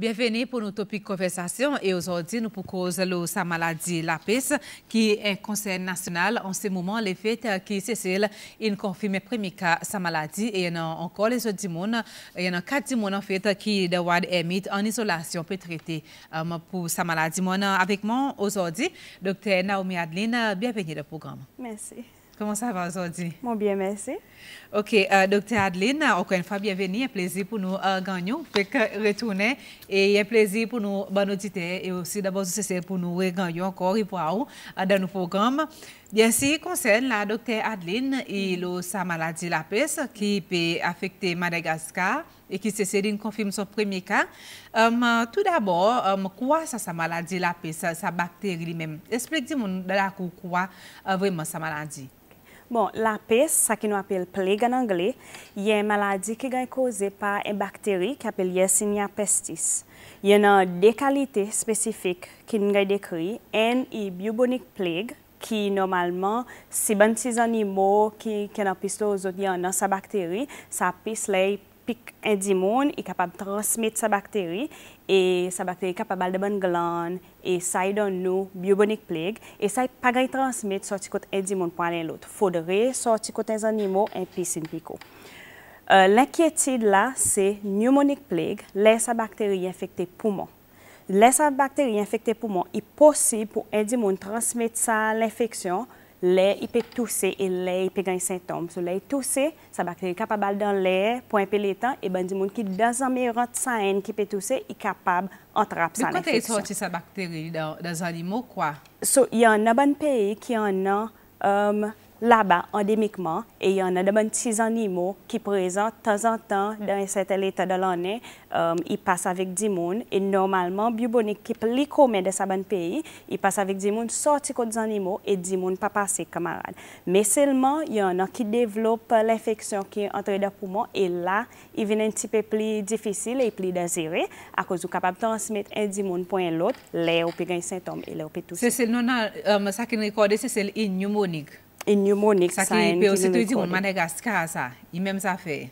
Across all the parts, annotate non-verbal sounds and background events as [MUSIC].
Bienvenue pour notre topic conversation et aujourd'hui nous pour cause de sa maladie la peste qui est un conseil national en ce moment les fêtes qui Cécile il confirme premier cas sa maladie et il y a encore les autres il y en a quatre en fait qui de ward en isolation peut traiter euh, pour sa maladie mon avec moi aujourd'hui docteur Naomi Adeline bienvenue dans le programme. Merci. Comment ça va aujourd'hui? Mon bien, merci. Ok, euh, docteur Adeline, euh, encore une fois, bienvenue. Un plaisir pour nous euh, Fait que, retourner. Et un plaisir pour nous, bon auditeur. et aussi d'abord, c'est pour nous gagner encore et pour nous euh, dans nos programmes. Bien sûr, concerne la docteur Adeline et mm-hmm. sa maladie la peste qui peut affecter Madagascar et qui se une confirme son premier cas. tout d'abord, quoi ça, sa maladie la peste, sa, bactérie même? expliquez moi de la quoi vraiment sa maladie. Bon, la pest, sa ki nou apel plague an angele, ye maladi ki gen kouze pa e bakteri ki apel Yersinia pestis. Ye nan dekalite spesifik ki nou gen dekri, en i biobonik plague ki normalman si bantizan ni mou ki gen apisto ou zot ya nan sa bakteri, sa pest lei pestis. pik est est capable de sa bactérie et sa bactérie est capable de bonne glande et ça ça donne nous bubonic plague, et ça pas pagay transmit sorti kote indi l'autre. l'autre. faudrait lot. Fodre, sorti côté animaux et puis L'inquiétude là, c'est pneumonic plague, laisse sa bactérie infecter poumon. Laisse sa bactérie infecter poumon, il est possible pour un monde transmettre ça l'infection l'air peut tousser et l'air peut gagner symptômes. Si l'air tousser, sa bactérie est capable dans l'air pour un peu temps. Et ben des gens qui dans un meilleur temps, qui peut tousser, il est capable d'entraper ça. Mais quand est-ce que tu bactérie dans les animaux, quoi? Il y a un bon pays qui en a. Um, là-bas endémiquement et il y en a de petits animaux qui présentent de temps en temps dans un certain état de l'année, euh, ils passent avec 10 et normalement, bubonique qui est commun de ce pays, il passent avec 10 personnes, sortent des animaux et 10 passent pas passer camarades. Mais seulement, il y en a qui développent l'infection qui est entrée dans le poumon et là, ils vient un petit peu plus difficile et plus désiré à cause du capable de transmettre un 10 point pour l'autre, là où des symptômes et là où C'est tout. C'est ça euh, qui est recordé, c'est le pneumonique in mnemonic Saki sign. Pe aussi tu Madagascar ça, il même ça fait.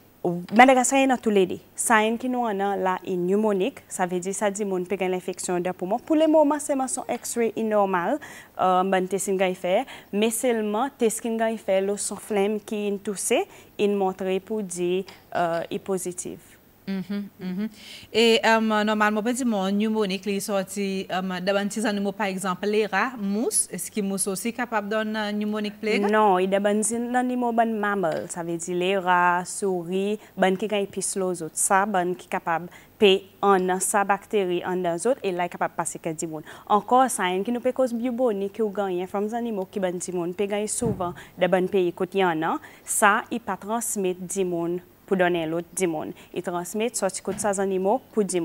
Madagascar est tout les ça Sign qui nous en a là in ça veut dire ça dit mon peut l'infection des poumons. Pour le moment c'est ma son X-ray normal, euh ben testing ngai faire, mais seulement test ngai faire le son flemme qui est toussé, il montrer pour dire euh est positif Mhm, mhm. Et um, normalement, petit ben, mon pneumonique, il sorti um, d'abord ces par exemple les rats, mousse, est-ce qu'ils mousse aussi capable d'un euh, pneumonique plague Non, il d'abord ces animaux ban mammal, ça veut dire les rats, souris, ban qui gagne les autres, ça ban qui capable pe en sa bactérie en dans autres et là capable passer que dimon. Encore ça hein, qui nous peut cause bubonique ou gagne hein, from animaux qui ban dimon, pe gagne souvent d'abord pays côté en ça il pas transmettre dimon pour donner l'autre du monde. Il transmet ce qui coûte ces animaux pour du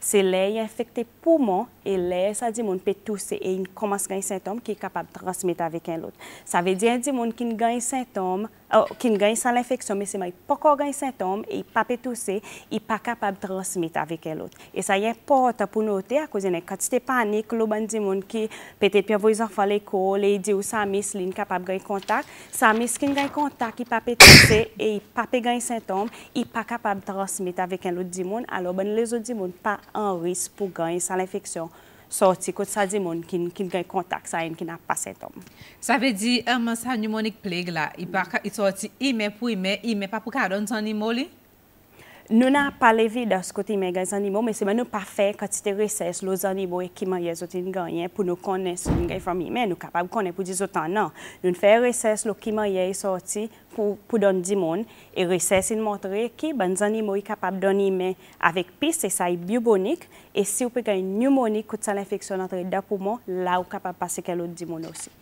C'est l'air infecté poumon et l'air ça du monde peut tousser et il commence à gagner des symptômes qui est capable de transmettre avec un autre. Ça veut dire un du qui qui gagne un symptôme. Oh, ki nganye san l'infeksyon, mese mwen, i pa ko gany sintom, i pa petouse, i pa kapab transmit avik elot. E sa yon porta pou nou te, akouzine, katite panik, lou ban di moun ki, petet pi avoy zanfa l'ekol, e di ou sa mis, li nkapab gany kontak, sa mis ki ngany kontak, i pa petouse, e i pa pe gany sintom, i pa kapab transmit avik elot di moun, alo ban lezot di moun, pa an ris pou gany san l'infeksyon. Soti kout sa di moun kin kil gen kontak sa en kin apaset om. Sa ve di sa pneumonik pleg la, i soti ime pou ime, ime pa pou karantan imo li? Nou na palevi das kote ime gen zanimo, mese mwen nou pa fe katite reses lo zanimo e kima ye zotin ganyen pou nou kone son gen fami ime, nou kapab kone pou di zotan nan. Nou fè reses lo kima ye yi e soti pou don di mon, e reses in montre ki ban zanimo yi kapab don ime avik pis se sa yi biobonik, e si ou pe gen yu monik koutan la fiksyon atre da pou mon, la ou kapab pase ke lo di mon osi.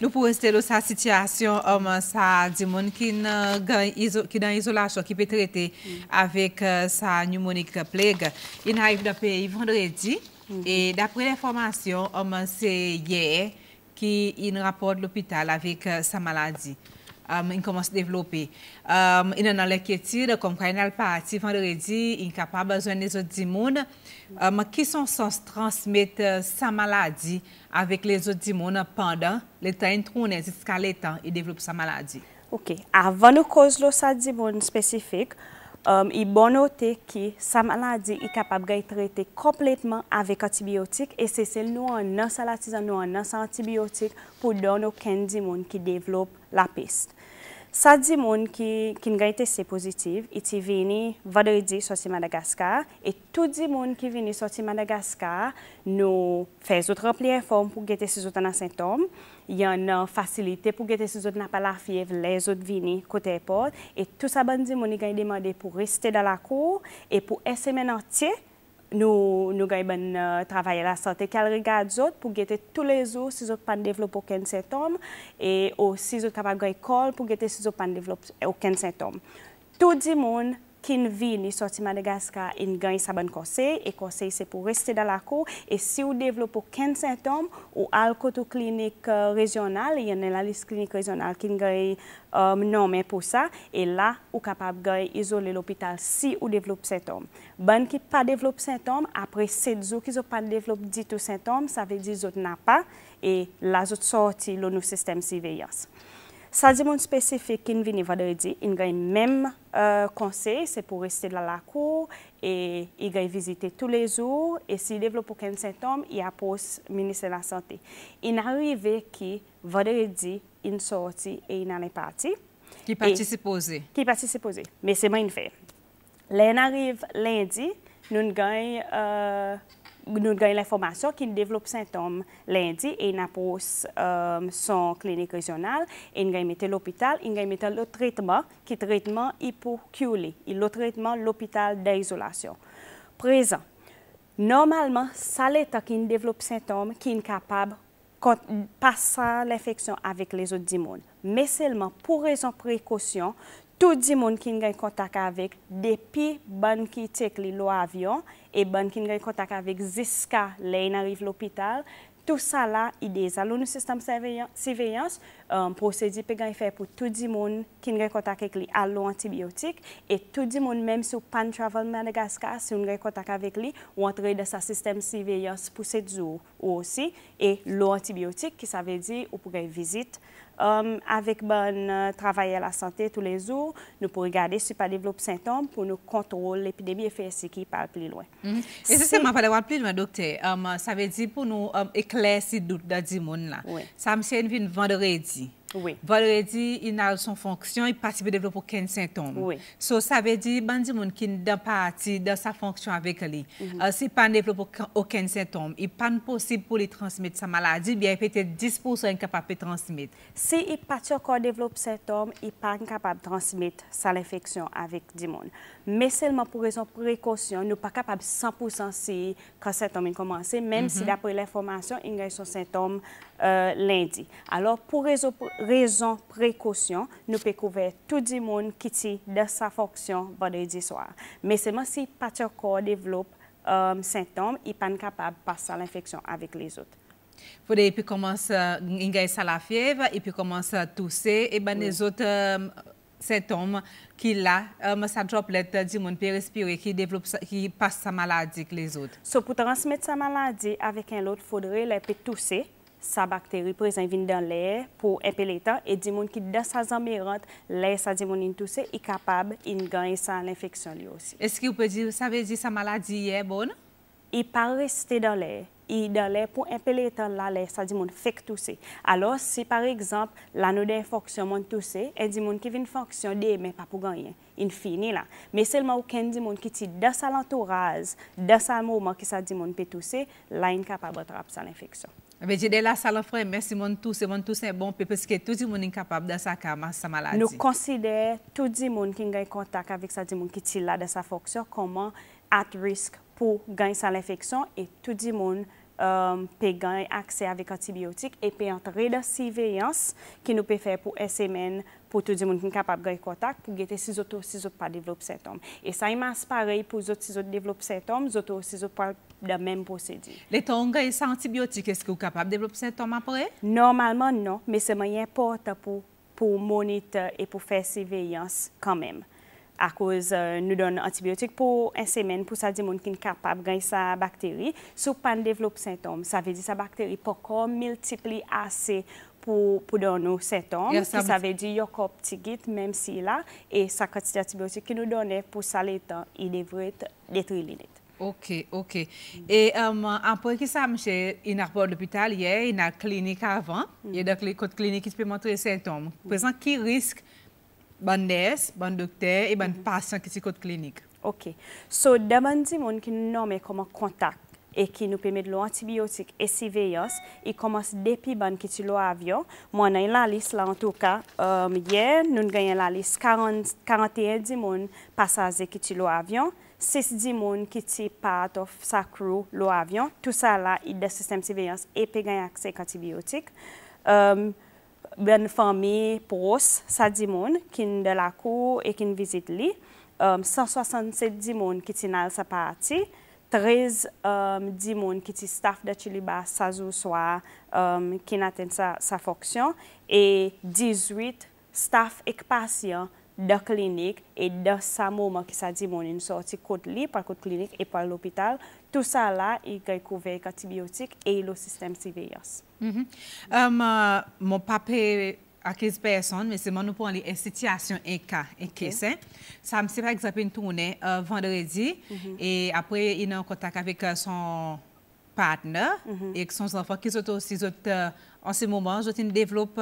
Nous pouvons dire dans sa situation, comme um, ça, du monde qui est dans isolation, qui peut traiter mm. avec uh, sa pneumonique Ils Il arrive dans le pays vendredi, mm-hmm. et d'après l'information, um, c'est hier qu'il rapporte l'hôpital avec uh, sa maladie. Um, il commence à développer. Um, il a dans l'inquiétude, comme quand il est parti vendredi, il pas besoin des autres immunes, qui um, sont sans transmettre uh, sa maladie avec les autres immunes pendant le temps tourné jusqu'à l'état, il développe sa maladie? OK. Avant de cause le sa spécifique, Um, I bonote ki sa maladi i kapap gey trete kompletman avek atibiotik e se sel nou an an salatizan, nou an an an atibiotik pou don nou ken di moun ki devlop la piste. Sa di moun ki nga yi teste pozitiv, iti vini vado yi di soti Madagaskar, e tou di moun ki vini soti Madagaskar nou fezout rempli inform pou gete sezout anan sintom, yon nan fasilite pou gete sezout napal afyev lezout vini kote epot, e tou sa ban di moun yi ganyi demande pou riste da la kou, e pou ese men antye, nous, nous avons euh, travaillé la santé, qu'elle regarde d'autres pour guetter tous les jours si autres pas développé aucun symptôme et aussi si autres capables d'école pour guetter si autres pas développé aucun symptôme. Tout le monde Kin vi ni sorti Madagaskar, in gen sa ban konsey. E konsey se pou reste da la kou. E si ou devlop pou ken sintom, ou al koto klinik euh, rejonal, e yon en la list klinik rejonal kin gen euh, menome pou sa, e la ou kapab gen izole l'opital si ou devlop sintom. Ban ki pa devlop sintom, apre set zou ki zou pa devlop dito sintom, sa ve di zout na pa, e la zout sorti lounou sistem si ve yos. Sa di moun spesifi kin vini vade di, in gayen menm euh, konsey, se pou resite la la kou, e i gayen vizite tou le zour, e si devlo pou ken sintom, i apos minise la sante. In arive ki vade di, in sorti, e in ane pati. Ki e pati se pose. Ki pati se pose, me se men fe. Len arrive lendi, nun gayen... Euh, nous avons l'information qu'il développe symptômes lundi et il pose euh, son clinique régionale et nous à l'hôpital, nous mis le traitement qui est traitement hypoculé, le traitement l'hôpital d'isolation. Présent. Normalement, ça l'état qui développe symptômes qui est capable de passer l'infection avec les autres gens. Mais seulement pour raison précaution, tout le monde qui a contact avec, depuis bonne qui est l'avion, e ban ki nge kontak avek ziska le yon arive l'opital, tou sa la yi dezalou nou sistem siveyans, um, prosedi pe gen yon fè pou tout di moun ki nge kontak eke li al l'antibiotik, e tout di moun menm sou pan travel Madagaskar, si nge kontak avek li, wantre de sa sistem siveyans pou set zou ou osi, e l'antibiotik ki sa ve di ou pou gen yon vizit, Um, avec bon euh, travail à la santé tous les jours, nous pouvons regarder si pas développe symptômes pour nous contrôler l'épidémie et faire ce qui parle plus loin. Mm -hmm. Et c'est ça, je plus loin, docteur. Hum, ça veut dire pour nous hum, éclaircir si doute dans monde. Oui. Ça me vient vendredi. Oui. Vendredi, il n'a son fonction, il participe au développement symptôme. symptômes. Oui. ça veut dire, bandi monde qui n'a parti dans sa fonction avec lui, mm -hmm. pas développé aucun symptôme, il pas possible pour lui transmettre sa maladie, bien peut-être 10% incapable de transmettre. Si il pas encore développé symptômes, il pas capable de transmettre sa l'infection avec du Mais seulement pour raison précaution, nous pas capable 100% si quand symptômes symptôme même mm-hmm. si d'après l'information, il a eu son symptôme euh, lundi. Alors, pour raison précaution, nous pouvons couvrir tout le monde qui est dans sa fonction vendredi soir. Mais seulement si le corps développe euh, symptômes, il n'est pas capable de passer à l'infection avec les autres. Euh, il faut commencer commence à la fièvre, et puis commence à tousser, et ben les autres euh, symptômes qui là, euh, sa droplette du monde peut respirer, qui développe, qui passe sa maladie que les autres. pour transmettre sa maladie avec un autre, il faudrait les tousser. Sa bakteri prezen vin dan lè pou empel etan e di moun ki da sa zambirant lè sa di moun in tousè, e kapab in ganye sa l'infeksyon li osi. Eski ou pe di, sa ve di sa maladi ye bon? I e pa reste dan lè, i e dan lè pou empel etan la lè sa di moun fek tousè. Alo si par ekzamp, la nouden foksyon moun tousè, e di moun ki vin foksyon dey e men pa pou ganye, in fini la. Me selman ou ken di moun ki ti da sa lantouraz, da sa mouman ki sa di moun pe tousè, la in kapab atrap sa l'infeksyon. Ve jede la salafre, mersi moun tous, moun tous se bon pe peske tout di moun in kapab da sa kamas sa maladi. Nou konside tout di moun ki ngey kontak avik sa di moun ki ti la da sa foksyon, koman at risk pou geny salafeksyon, et tout di moun euh, pe geny akse avik antibiotik, et pe entreda si veyans ki nou pe fe pou SMN, pou tout di moun ki ngey kapab geny kontak, pou gete si zotou, si zotou pa devlop se tom. E sa imas parey pou zotou, si zotou devlop se tom, zotou, si zotou pa devlop se tom, la même procédure. Les tongs et antibiotiques, est-ce que vous êtes capable de développer symptômes après? Normalement, non, mais c'est moyen important pour, pour monitorer et pour faire surveillance quand même. À cause, euh, nous donnons antibiotiques pour une semaine pour ça, les gens qui sont capables de gagner sa bactérie. Si vous ne symptômes, ça veut dire que sa bactérie peuvent pas multiplier assez pour, pour donner nos symptômes. ça, veut dire qu'il y a un petit guide, même s'il a, et sa quantité d'antibiotiques qu'il nous donnait pour ça, les temps, il devrait être détruit. Ok, ok. E um, anpwen ki sa mse inarpor depital ye, inar klinik avan, ye mm-hmm. dak li kote klinik ki ti pe montre sintom. Mm-hmm. Prezant ki risk ban des, ban dokter, e ban mm-hmm. pasan ki ti kote klinik? Ok. So, deman di moun ki nou nom e koman kontak e ki nou peme de lo antibiotik e siveyos, e komans depi ban ki ti lo avyon, mwen ay lalis la an touka, um, ye, nou ngany lalis 41 di moun pasaze ki ti lo avyon, 6 di moun ki ti pat of sa krou lo avyon. Tou sa la id de sistem siviyans e pe gen aksè kati biotik. Um, ben fami pros sa di moun kin de la kou e kin vizit li. 167 um, di moun ki ti nal sa pati. 13 um, di moun ki ti staf de chilibas sa zou swa kin aten sa foksyon. Et 18 staf ek pasyon. de clinique et de ce moment qui ça dit mon une sortie côte lit par côte clinique et par l'hôpital tout ça là il est couvert avec antibiotiques et le système surveillance mm -hmm. um, euh, mon personne, a 15 personnes, mais c'est moi nous pour les situations en cas, en hein. c'est Ça me c'est par exemple une tournée euh, vendredi mm-hmm. et après il est en contact avec euh, son partenaire mm-hmm. et son enfant qui sont aussi en ce moment, je développe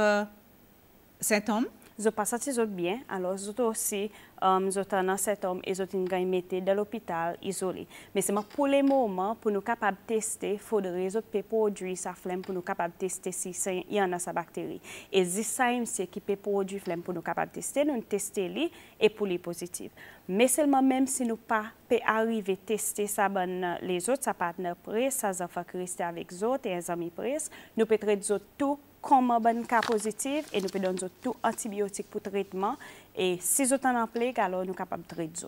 symptômes Zot pasat se zot byen, alo zot osi um, zot anan setom e zot in gay mette de l'opital izoli. Meselman pou le mouman, pou nou kapab teste, foderi zot pe podri sa flem pou nou kapab teste si sa yon na sa bakteri. E zi sa yon se ki pe podri flem pou nou kapab teste, nou teste li e pou li pozitiv. Meselman menm se nou pa pe arive teste sa ban le zot, sa partner pres, sa zafak reste avik zot e zami pres, nou petret zot tou pozitiv. comment bon cas positif et nous pouvons donner tout antibiotique pour traitement. Et si vous en plaque, alors nous sommes capables de traiter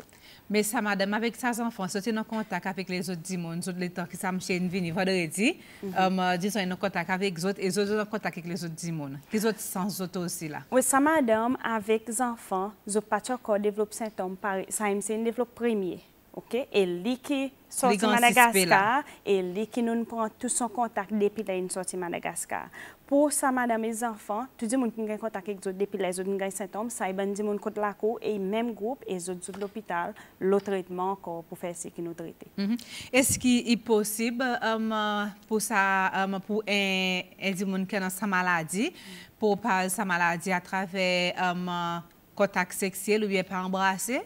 Mais ça, madame, avec ses enfants, c'est en contact avec les autres dimons, les temps qui sont chez venir. vendredi, mhm. euh, disons, en contact avec les autres et autres en contact avec les autres dimons. Les autres sans autres aussi là. Oui, ça, madame, avec les enfants, ne pas encore des symptômes. Ça, c'est un développe premier. OK? Et lui qui sort de Madagascar, et lui qui nous prend tout son contact depuis qu'il sorti de Madagascar. Pour ça, madame, mes enfants, tout le monde qui a contact avec eux depuis les autres des symptômes, ça, ils ont dit la et même groupe, et autres de l'hôpital, le traitement pour faire ce qu'ils nous traitent. Mhm. Est-ce qu'il est possible um, pour ça, um, pour un, monde qui a sa maladie, pour parler de sa maladie à travers un um, contact sexuel ou bien pas embrasser?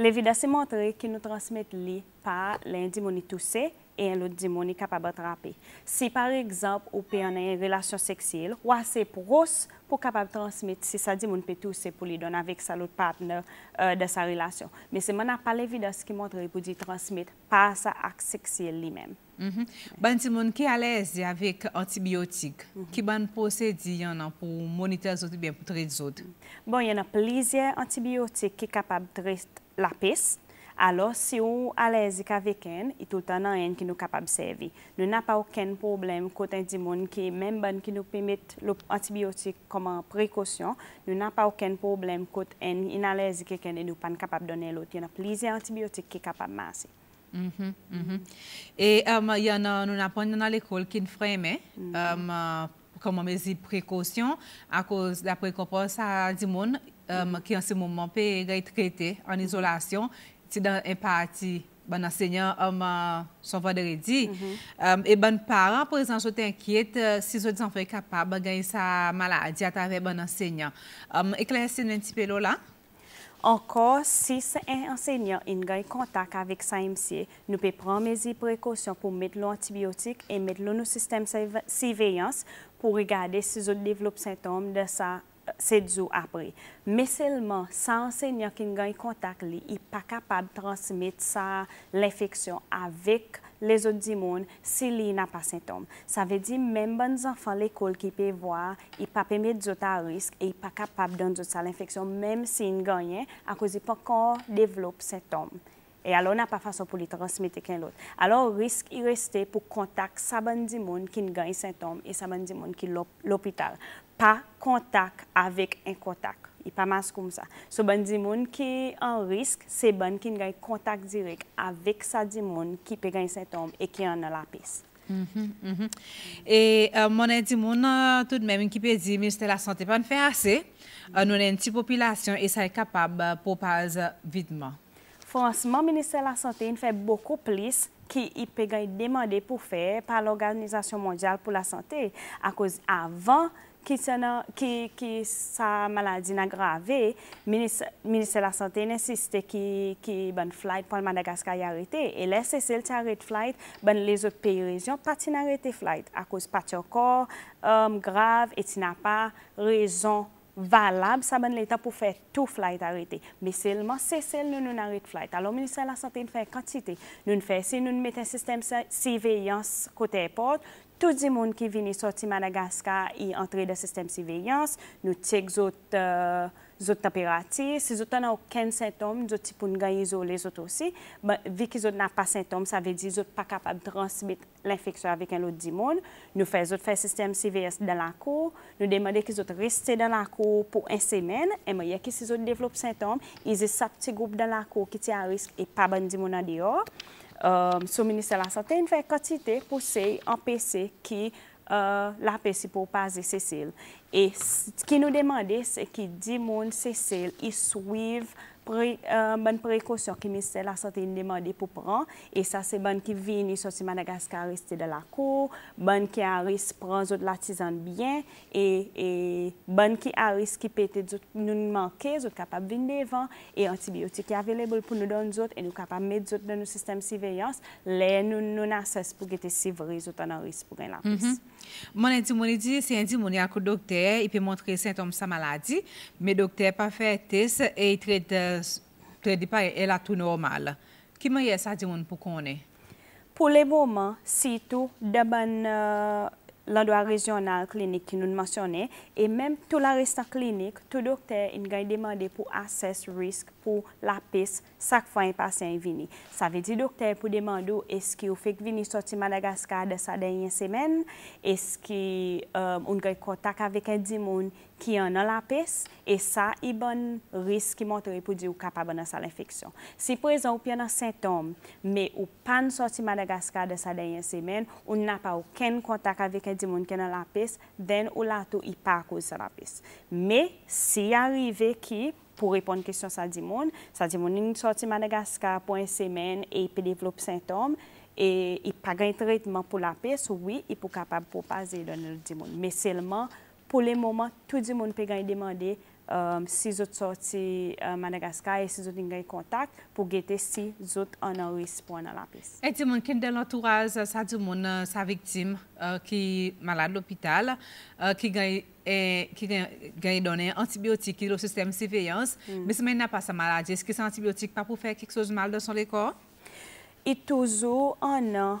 Le vide se montre ki nou transmet li pa len di mouni touse e lout di mouni kapab atrapi. Si par ekzamp ou pe yon en relasyon seksyel, wase pou gos pou kapab transmit si sa di mouni pe touse pou li don avik sa lout partner euh, de sa relasyon. Men se moun apal le vide se ki montre pou di transmit pa sa ak seksyel li men. Mhm. Ban di moun ki alez avik antibiyotik? Mhm. Ki ban pose di yon an pou monite zotibye pou trej zot? Bon, yon an plizye antibiyotik ki kapab drejt La peste. alors si on à l'aise avec elle, il tout un a un qui nous capable de servir. Nous n'avons pas aucun problème côté du monde qui même bon qui nous permet l'antibiotique comme précaution, nous n'avons pas aucun problème côté il à l'aise et nous pas capable de donner l'autre. Il y a plusieurs antibiotiques qui sont capables de masser. Mm-hmm, mm-hmm. Et euh, il avons y dans l'école qui ne ferait comment mes précautions à cause de la précompense à du monde euh, qui en ce moment peut être traité en isolation c'est dans un parti bon enseignant um, euh, son vendredi mm-hmm. euh, et bon parents présent sont inquiète si leurs enfants sont capables de gagner sa maladie à travers bon enseignant um, un petit peu là encore, si un enseignant a contact avec sa MC, nous pouvons prendre des précautions pour mettre l'antibiotique et mettre le système de surveillance pour regarder si vous développe symptômes de ça euh, c'est jours après. Mais seulement, sans enseignant qui gagne contact, il n'est pas capable de transmettre ça, l'infection avec les autres personnes s'il n'a pas de symptômes. Ça veut dire même les enfants à l'école qui peuvent voir, ils ne peuvent pas mettre à risque et ils ne sont pas capables de ça l'infection, même s'ils gagnent, à cause qu'ils pas encore développe symptômes et alors n'a pas façon pour les transmettre qu'un d'autre. Alors risque il rester pour contact sa bande de qui ne gagne symptôme et sa bande de monde qui l'hôpital. Pas contact avec un contact. Il pas masque comme ça. Ce bonne ben, qui est en risque, c'est bon qui a contact direct avec sa dimon qui peut gagner symptôme et qui en a la piste. Mm-hmm, mm-hmm. Et euh, mon euh, tout de même, qui peut dire, ministère de la Santé, pas ne fait assez. Euh, nous une petite population et ça est capable de pas vitement. Fransman, Ministre la Santé yon fè beaucoup plis ki y pe gen yon demande pou fè pa l'Organizasyon Mondial pou la Santé. Akoz avan ki sa maladi nan grave, Ministre la Santé nensiste ki bon flight pou al Madagaskar yon arete. E lese se lte arete flight, bon les ot peyi rezyon pati nan arete flight. Akoz pati ankor, euh, grav, eti nan pa, rezyon. valable, ça donne l'État pour faire tout flight arrêté. Mais seulement c'est celle nous nous arrête flight. Alors, le ministère de la Santé fait quantité. Nous faisons si nous mettons un système de surveillance côté aéroport, tout le monde qui vient sortir Madagascar et entrer dans le système de surveillance, nous checkons Zot temperati, se zot an a ou ken sintom, zot ipoun ganyi zo le zot osi. Ve ki zot nan pa sintom, sa ve di zot pa kapab transmit l'infeksyon avik an lot di moun. Nou fe zot fe sistem CVS dan lankou, nou demande ki zot risite dan lankou pou en semen. E maye ki si zot devlop sintom, izi sa pti goup dan lankou ki ti a risk e pa ban di moun an di yo. Euh, sou Ministre la Santé, nou fe katite pou sey an PC ki... Euh, la paix pour passer Cécile. Et ce qui nous demandait, c'est que dit que Cécile, il suive une euh, bonne précaution que le ministère de la Santé nous demandait pour prendre. Et ça, c'est bonne qui vient sur ce Madagascar, rester dans la cour, bonne qui a risque de prendre les artisans bien, et, et bonne qui a risque de nous manquer, nous sommes capables de venir devant, et antibiotiques qui sont available pour nous donner autres et nous sommes capables de mettre autres dans nos systèmes de surveillance, les nous n'avons pas pour être nous soyons en risque pour gagner la mm-hmm. place. Mwen e enjimouni e di, se e enjimouni akou doktè, i pe montre sintom sa maladi, me doktè pa fe tes, e i tredi pa e la tou normal. Ki mwen ye sa enjimouni pou konen? Pou le voman, si tou, daban... l'endroit régional clinique qui nous mentionnait, et même tout le reste clinique, tout docteur, il a demandé pour assess risque pour la piste chaque fois un patient est venu. Ça veut dire docteur pour demander est-ce qu'il fait venir sortir Madagascar de sa dernière semaine, est-ce qu'il euh, a eu contact avec un monde qui en a la peste, et ça, il y a un risque qui montre pour dire capable de faire l'infection. Si présent y a un symptôme, mais n'a pas sorti Madagascar de sa dernière semaine, on n'a pas aucun contact avec un di moun kè nan lapis, den ou lato i pa akouz nan lapis. Me, si y arrive ki, pou repon kèsyon sa di moun, sa di moun nin sorti Madagaskar pou en semen e y pe devlop sintom, e y pa gen tritman pou lapis, oui, y pou kapab pou pa zè y dan nan di moun. Me selman, pou le mouman, tout di moun pe gen demande Si vous euh, êtes de Madagascar et si vous avez contact pour que vous ayez un à la piste. Et vous avez vu que l'entourage de euh, sa victime qui euh, est malade à l'hôpital, qui a eh, donné un antibiotique le système de surveillance, mm. mais vous n'avez pas sa maladie. Est-ce que cet antibiotique pas pour faire quelque chose de mal dans son corps? Il y a toujours un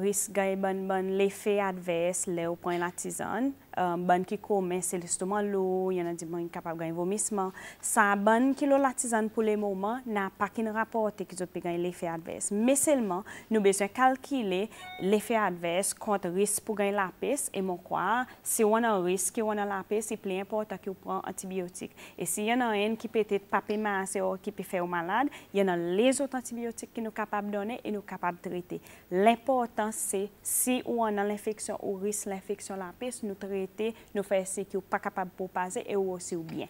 risque de l'effet des effets adverses au point de la tisane. ban ki komen selistoman lou, yon an di ban yon kapap gan yon vomisman. Sa ban ki lò latizan pou le mouman, nan pa kin rapote ki zot pe gan yon lefe adverse. Me selman, nou beze kalkile lefe adverse kont risk pou gan yon lapis, e mou kwa, si yon an risk ki e yon an lapis, e pli importan ki yon pran antibiotik. E si yon an en ki pe te papi masi ou ki pe fe ou malad, yon an lezot antibiotik ki nou kapap done, e nou kapap trite. L'importan se, si yon an l'infeksyon ou risk l'infeksyon lapis, nou tre sécurité, nous ce que pas capable de passer et aussi ou bien.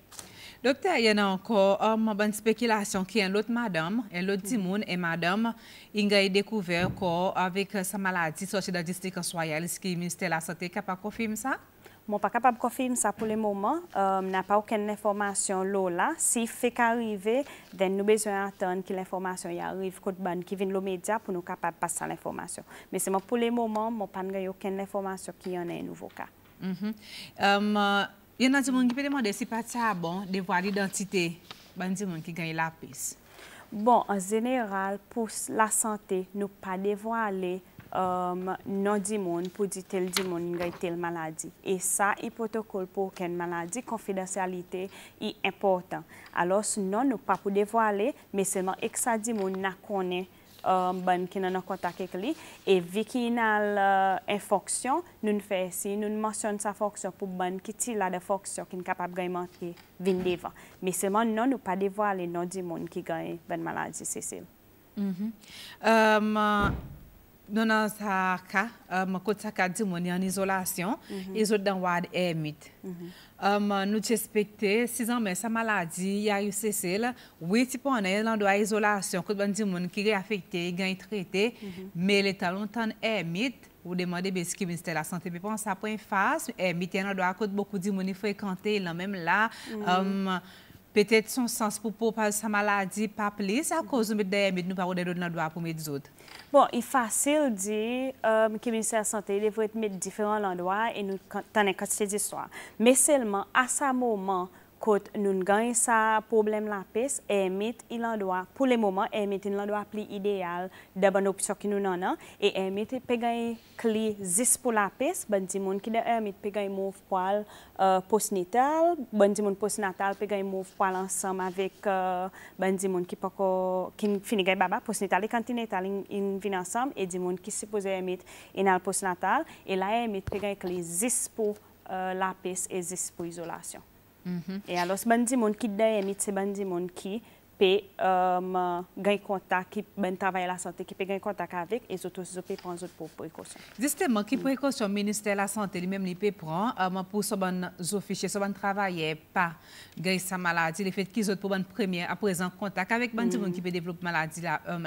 Docteur, il y en a encore une bonne spéculation qui est l'autre madame, l'autre dimoun mm-hmm. et madame, il a découvert qu'avec avec sa maladie, c'est dans la district soyelle, ce qui est ministère de la Santé, capable de confirmer ça? Je ne pas capable de confirmer ça pour le moment. Euh, n'a pas aucune information là. Si fait arriver, nous besoin d'attendre que l'information arrive, qui vient le médias pour nous capable de passer l'information. Mais c'est pour le moment, je n'ai pas aucune information qui en est un nouveau cas. Mhm. Euh, yon nan di moun ki pe de moun de sipa tsa bon devwa li dantite ban di moun ki gaye lapis? Bon, an general pou la sante nou pa devwa li euh, nan di moun pou di tel di moun yon gaye tel maladi. E sa yi protokol pou ken maladi, konfidansyalite yi importan. Alos non nou pa pou devwa li, me seman ek sa di moun na konen. Um, ban ki nan an kontak eke li e vi ki inal uh, enfoksyon, nou n fe esi, nou n monsyon sa foksyon pou ban ki ti la de foksyon ki n kapab gay mantri vin devan. Me seman nou nou pa deva le nodi moun ki gay ven malaji sesil. nonasaka uh, ma kotsaka ti mo ni en isolation et mhm. autres dans ward ermite mhm. um, nous respecter six ans mais sa maladie ya UCC là oui tu peux en aller dans isolation que ben ti mon qui est affecté gain traité mhm. mais les talons tant ermite ou demander ce qui ministère de la santé mais pense ça point face ermite en doit côté beaucoup de monde fréquenter là même là um, peut-être son sens pour pour sa maladie pas plus à cause de ermite nous pas de le droit pour mes autres Bon, il est facile de dire euh, que le ministère de la Santé devrait mettre différents endroits et nous de des histoires. Mais seulement à ce moment, Kout nou nganye sa problem lapis, e emet ilan doa, pou le mouman, e emet ilan doa pli ideal da ban opsyo ki nou nanan. E emet e peganye kli zis pou lapis, ban di moun ki de emet peganye mouf pou al e, posnital, ban di moun posnatal peganye mouf pou al ansam avik e, ban di moun ki finigay baba posnital, e kantinital in vin ansam, e di moun ki sepoze emet inal posnatal, e la e emet peganye kli zis pou lapis e zis pou izolasyon. Mm-hmm. E alos banzi moun ki daye mitse banzi moun ki um, contact, qui ben la santé, qui peut gagner contact avec, et surtout, prendre précautions. Justement, qui le ministère de la Santé lui-même um, pour ce bon pas sa maladie, le fait qu'ils ont pour première à présent contact avec les mm-hmm. qui peuvent développer maladie la, um,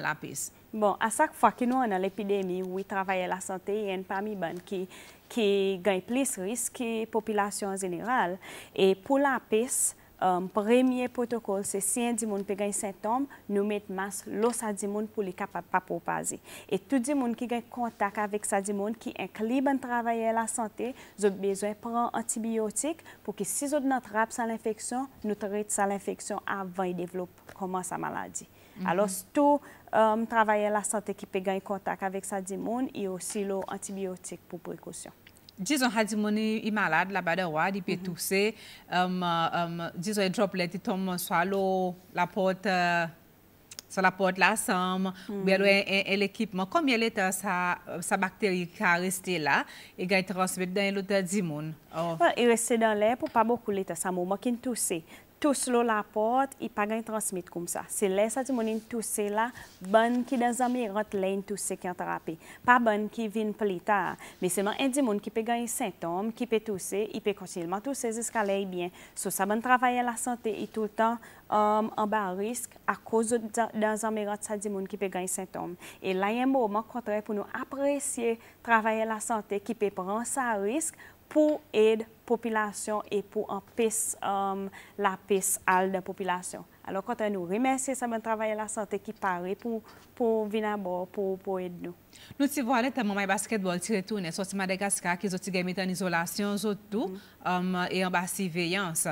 Bon, à chaque fois que nous on a l'épidémie, où travailler la santé, il parmi qui qui gagne plus risque population générale. Et pour la peste, Um, premier protocole, c'est si un des des nous mettons masque l'os à des pour les capables pas proposer. Et tout le monde qui un contact avec ça qui inclut un travail travailler la santé, il besoin prend antibiotique antibiotiques pour que si ils traitement à l'infection, nous traite l'infection avant il développe comment sa maladie. Alors tout travail travailler la santé qui a un contact avec sa et il aussi l'antibiotique pour précaution disons hadimoni i malade la bada wa di peut mhm. tousser um, um, disons les droplets qui tombent sur la porte euh, sur la porte là somme mm. ou alors mhm. l'équipement combien il temps euh, sa euh, sa bactérie qui a resté là et qui transmettre dans l'autre dimonde oh. il restait dans l'air pour pas beaucoup l'état ça moment qui toussait tous la porte, il pas gain transmettre comme ça. C'est là ça dit cela, toussé là, bonne qui dans un mirote qui qui attrapé. Pas bonne qui vient plus tard, mais c'est un dit qui peut gagner symptômes, qui peut tousser, il peut continuellement tousser jusqu'à là bien. Sur ça bonne travailler la santé et tout le temps en bas risque à cause de dans un qui peut gagner symptômes. Et là il y a un moment contraire pour nous apprécier travailler la santé qui peut prendre ça risque pou ed popilasyon e pou anpes um, la pes al da popilasyon. Alo konta nou, remersye sa mwen travaye la sante ki pare pou vin abor, pou ed nou. Nou ti vo ale ta mwen mwen basketbol tiretounen, soti Madagaskar ki zoti gemit an izolasyon zotou, e an basi veyans.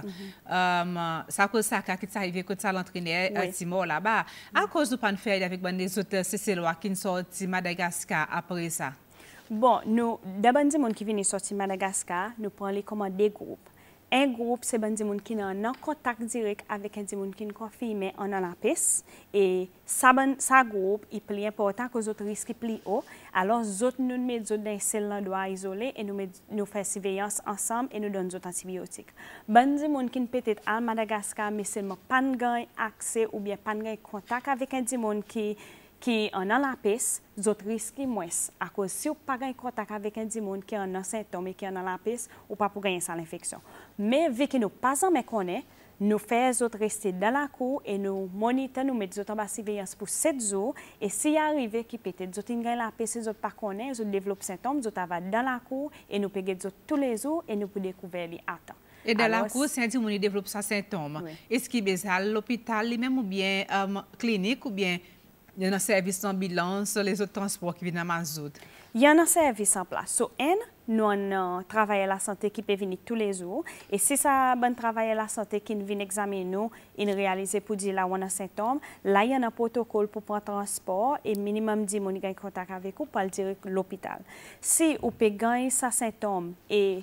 Sa kouz sa ka ki tsa ive kout sa lantrine ti mou la ba. A kouz nou pan fèy avik mwen ne zote sese lwa ki nso ti Madagaskar apresa? Bon, nous, d'abord, les gens qui viennent sortir de Madagascar, nous prenons comme des groupes. Un groupe, c'est les ben gens qui en contact direct avec un gens qui sont confirmé en la Et ça, ben, ça groupe est plus important que les autres risques plus haut. Alors, les autres, nous mettons dans celle endroit isolé et nous, nous faisons surveillance ensemble et nous donnons des antibiotiques. Les ben gens qui peut-être à Madagascar, mais seulement pas accès ou bien pas de contact avec un gens qui qui en a la peste, ils risquent moins. À cause si vous n'avez pas contact avec un monde qui en a un symptôme et qui en a la peste, ou pas pour gagner ça l'infection. Mais vu que nous ne pas en connaît, nous faisons rester dans la cour et nous monitorons, nous mettons en surveillance pour 7 jours. Et si arrive qui peut d'autres qu'ils la peste, ils ne pas connaît, ils développent symptômes, ils va dans la cour et nous pouvons tous les jours et nous pouvons découvrir les attentes. Et dans la cour, c'est un monde qui développe ses symptômes. Est-ce qu'il est à l'hôpital, lui-même, ou bien euh, clinique, ou bien il y a un service d'ambulance, les autres transports qui viennent à Mazout. Il y a un service en place. So, nous avons un travail la santé qui peut venir tous les jours. Et si ça un travail à la santé qui vient examiner nous, il réalise pour dire là où on a un symptôme, là il y a un protocole pour prendre transport et minimum 10 personnes contact avec vous pour le dire l'hôpital. Si vous peut gagner ça symptôme et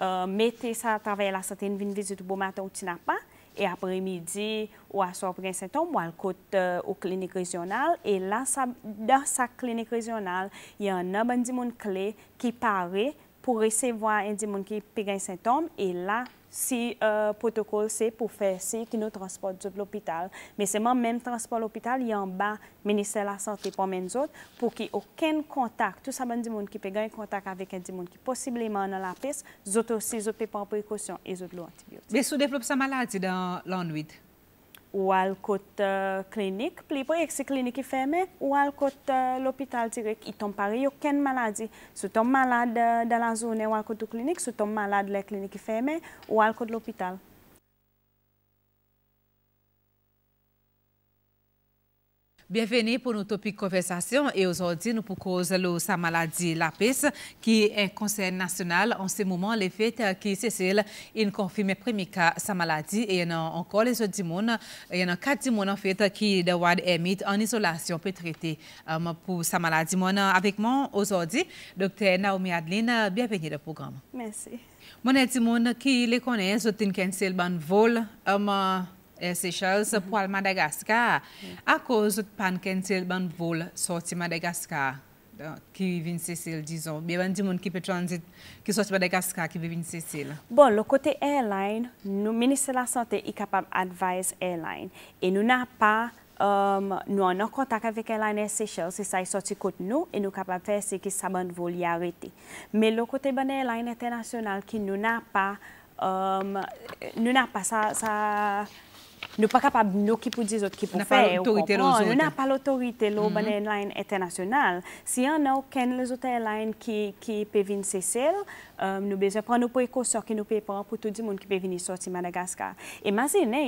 euh, mettez ça à travail la santé, une visite au bon matin ou tu n'as pas, et après-midi ou à soir prince saint moi le côté euh, aux cliniques régionales et là dans sa clinique régionale il y a un monde clé qui paraît pour recevoir un monde qui a symptômes et là si le euh, protocole c'est pour faire c'est qui nous transporte de l'hôpital. Mais c'est même transport l'hôpital, il y a en bas ministère de la Santé pour les autres, pour qu'il n'y ait aucun contact. Tout ça, ben, des gens qui peuvent un contact avec un monde qui possiblement dans la peste, les autres aussi, ils prendre précaution et de l'antibiotique. Mais sous développe sa maladie dans l'ennui? Ou al kote euh, klinik, pli pou ek se klinik ife me, ou al kote euh, l'opital direk. I ton pari yok ken maladi. Sou ton malad euh, da la zone ou al kote klinik, sou ton malad le klinik ife me, ou al kote l'opital. Bienvenue pour notre topic conversation et aujourd'hui nous pour cause de sa maladie la peste qui est un conseil national en ce moment les fêtes qui Cécile il confirme premier cas sa maladie et il y a encore les autres monde il y en a quatre en fait qui de être mises en isolation pour traiter euh, pour sa maladie mon euh, avec moi aujourd'hui docteur Naomi Adeline euh, bienvenue dans le programme. Merci. Mon qui les connaît ban vol Air eh, Seychelles pou al Madagaskar. Akoz, pan ken se ban vol soti Madagaskar ki vi vin Cecil, dizon. Biwen di moun ki pe transit, ki soti Madagaskar ki vi vin Cecil. Bon, lo kote airline, nou minister la sante i kapap advise airline. E nou euh, na pa, euh, nou anon kontak avik airline Air Seychelles, se sa i soti kote nou, e nou kapap fese ki sa ban vol yaweti. Me lo kote ban airline etenasyonal ki nou na pa, nou na pa sa... nous pas capable nous qui pour dire autres qui pour faire nous n'a pas l'autorité l'open mm airline internationale si on a aucun les autres airlines qui qui peuvent venir cesser euh, nous besoin prendre nos précautions que nous payons pour tout le monde qui peut venir sortir Madagascar et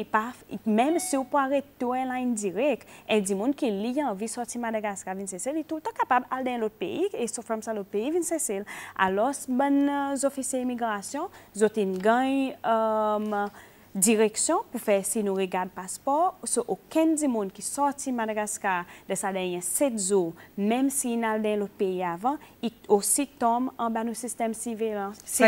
pas même si on peut arrêter airline direct et du monde qui a envie de sortir Madagascar venir cesser il tout capable aller dans l'autre pays et sauf comme ça l'autre pays venir cesser alors bonnes euh, officiers immigration ils ont une gagne euh, direction pour faire si nous regardons le passeport, aucun des gens qui sorti Madagascar de sa dernière 7 jours, même s'il sont dans le pays avant, il aussi tombe en bas du système Ça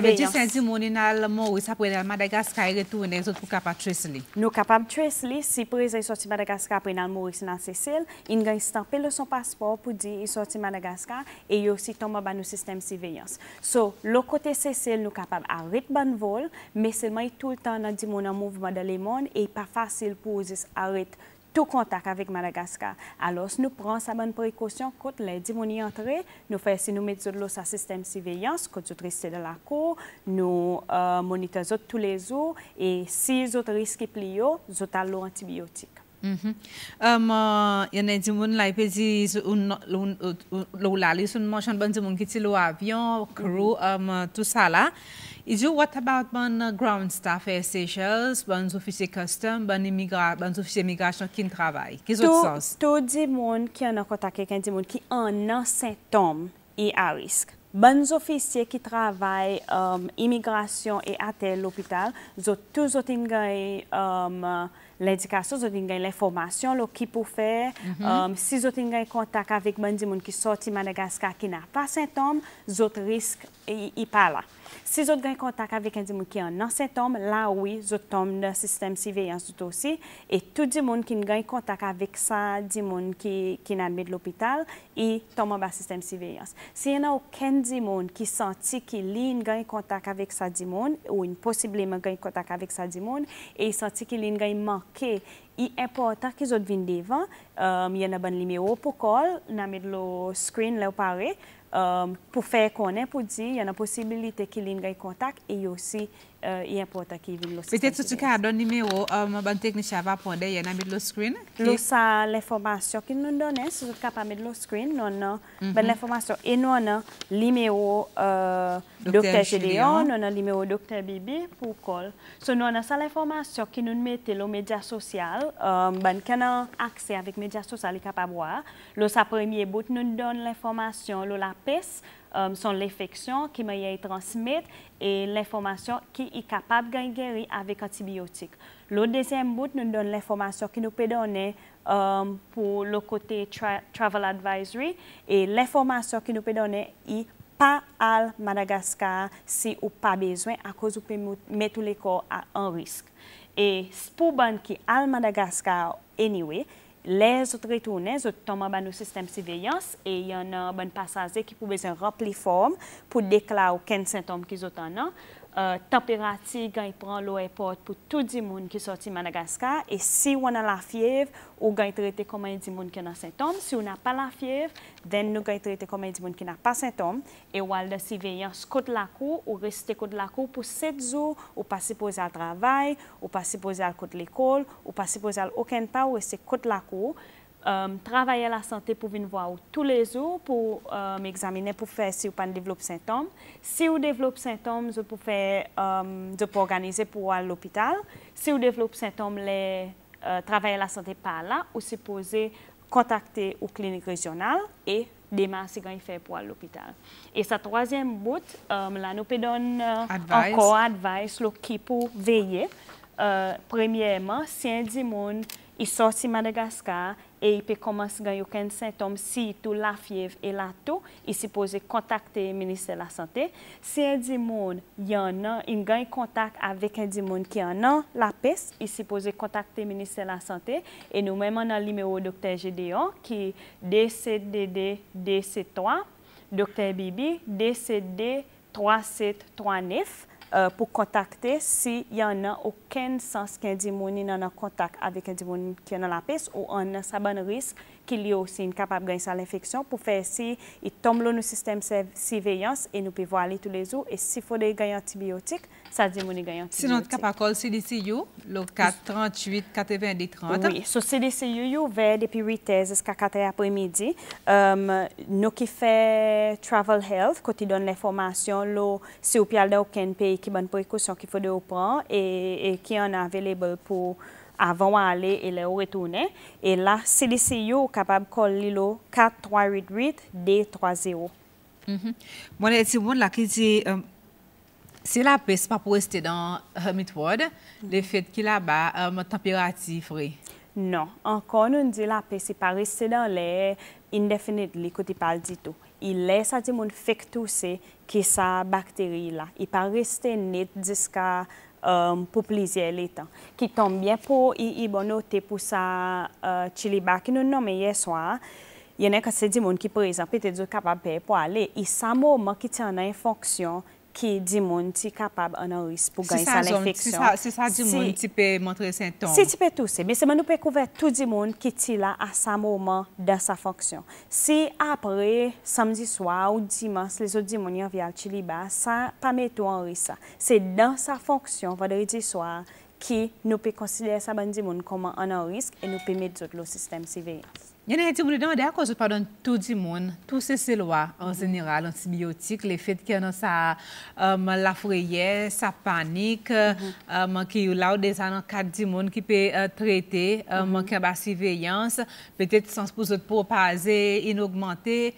veut dire que c'est un monde qui a pris Madagascar et retourne, les autres capables de tracer. Nous capables de tracer, si le président sorti Madagascar après le mort la Cécile, il a stampé son passeport pour dire qu'il sorti Madagascar et il aussi tombe en bas du système surveillance. Donc, le côté Cécile, nous capable capables d'arrêter le vol, mais seulement tout le temps dans le monde dans le mouvement de et pas facile pour arrêter tout contact avec Madagascar. Alors, nous prenons sa bonne précaution contre les dimonie entrés. Nous faisons si nous mettons l'eau le système surveillance, quand ils risque de la cour. Nous euh, monitorons tous les eaux et si risquent de plus plier, nous l'eau antibiotique. Mhm. Um, uh, yon en di moun la ipezi e loun lalis moun chan ban di moun ki ti lou avyon krou, um, uh, tout sa la Izo, what about ban uh, ground staff air stations, ban zofisye custom ban zofisye migrasyon kin travay, ki zot sas? To di moun ki an akotake, ki an di moun ki an an sentom i e a risk. Ban zofisye ki travay um, imigrasyon e ate lopital, zo tout zot in gayi Lè dikasyon, zote yon gen lè fòmasyon, lò ki pou fè. Mhm. Um, si zote yon gen kontak avik bandi moun ki soti Madagaskar ki nan pa sintom, zote risk yi pa la. Si vous avez contact avec un qui est un symptôme, là oui, vous tombe dans le système de surveillance tout aussi. Et tout le monde qui a contact avec ça, du monde qui, qui admis de l'hôpital, il tombe dans le système de surveillance. S'il n'y a aucun monde qui sentit qu'il a un contact avec ça, du monde, ou de un contact avec ça, du monde, et il sentit qu'il a manqué est important ki zot vin devan, mi um, un bon li pour ou pou kol, nan un dlo screen le ou Euh, pou fe konen pou di, yana posibilite ki lin ga yi kontak e yosi uh, airport akivin lo Peut-être tu ka don numéro um, uh, ban technicien va prendre a mis lo screen. Lo sa l'information qu'il nous donne si tu capable mettre screen non non mm ben l'information et non le numéro euh docteur Gédéon non non numéro docteur Bibi pour call. So non non ça l'information qu'il nous mettait le média social um, ben a accès avec média social capable voir. Lo sa premier bout nous donne l'information lo la peste euh, sont l'infection qui qui été transmise et l'information qui est capable de guérir avec antibiotiques. Le deuxième bout nous donne l'information qui nous peut donner euh, pour le côté travel advisory et l'information qui nous peut donner est pas à Madagascar si ou pas besoin à cause ou vous mettre tous les corps à un risque. Et pour les qui à Madagascar anyway, Le zo tritounen, zo tom aban nou sistem siveyans, e yon nan ban pasaze ki poubezen rap li form pou dekla ou ken sintom ki zo tan nan, Euh, tapirati gan yi pran lo e pot pou tout di moun ki soti Managaskar e si wana la fiev ou gan yi trete koman yi di moun ki nan sintom, si wana pa la fiev, den nou gan yi trete koman yi di moun ki nan pa sintom e wal de siveyans kote la kou ou resite kote la kou pou set zou ou pa sipoze al travay, ou pa sipoze al kote l'ekol, ou pa sipoze al oken pa ou resite kote la kou, Euh, travailler à la santé pour venir voir tous les jours pour euh, m'examiner pour faire si vous pas développe symptômes. Si vous développe symptômes, euh, je peux organiser pour aller à l'hôpital. Si vous développe symptômes, les travailler à la santé par là ou supposer contacter au clinique régionale et démarrer quand il fait pour aller à l'hôpital. Et sa troisième bout, là nous donner encore advice là, qui pour veiller. premièrement, si un dimanche il sort de Madagascar e i pe komanse ganyouken sintom si tou la fiev e la tou, i se pose kontakte Ministre la Santé. Si en di moun yon nan, in gany kontak avek en di moun ki yon nan la pes, i se pose kontakte Ministre la Santé, e nou menman nan lime ou Dr. Gedeon ki DCDD-DC3, Dr. Bibi DCD-3739, Euh, pou kontakte si yon nan ouken sens ki yon di mouni nan kontak avik yon di mouni ki yon nan apes ou an sa ban risk ki li yo sin kapap gany sa l'infeksyon pou fè si i tom lo nou sistem siveyans e nou pi vo ali tout le zou e si fode gany antibiotik, sa di mouni gany antibiotik. Sinan te kapakol CDC yo, lo 4-38-90-30. Oui, so CDC yo yo vè depi 8-10 eska 4 apremidi. Nou ki fè Travel Health, kot i don lè fòmasyon lo si ou pi alè ou ken pe ki ban prekousyon ki fode ou pran e ki an avélébel pou avon wale e le o retoune. E la, se li se yo kapab kol li lo, 4388-D30. Mwen e ti moun la ki ti, se la pes pa pou este dan hermitwad, le fet ki la ba, mwen temperati fri. Non, ankon nou di la pes, e pa reste dan le indefinit li kouti pal di tou. E le sa ti moun fek tou se, ki sa bakteri la. E pa reste net diska, Euh, pou plizye li tan. Ki ton byen pou i i bonote pou sa euh, chili baki nou nanme yeswa, yon e ka sedi moun ki prezampi te djou kapap pe pou ale, i sa mou mou ki ten nan infoksyon ki di moun ti kapab an an risk pou gany sa l'infeksyon. Si sa di moun ti pe montre senton. Si ti pe tou se, mi seman nou pe kouvè tou di moun ki ti la a sa mouman dan sa fonksyon. Si apre samdi swa ou dimans, lesot di moun yon vyal chili ba, sa pa metou an risk sa. Se dan sa fonksyon, vade di swa, ki nou pe konsidè sa ban di moun koman an an risk e nou pe met zot lo sistem si veyans. Il y en a un qui est d'accord, je parle de tout le monde. Tout ces lois en général, antibiotiques, le fait qu'il y la un lafroyé, sa panique, qu'il y ait des gens de qui peuvent euh, traiter, traitées, qu'il y a surveillance, peut-être qu'ils sont susceptibles de propager, inaugmenter.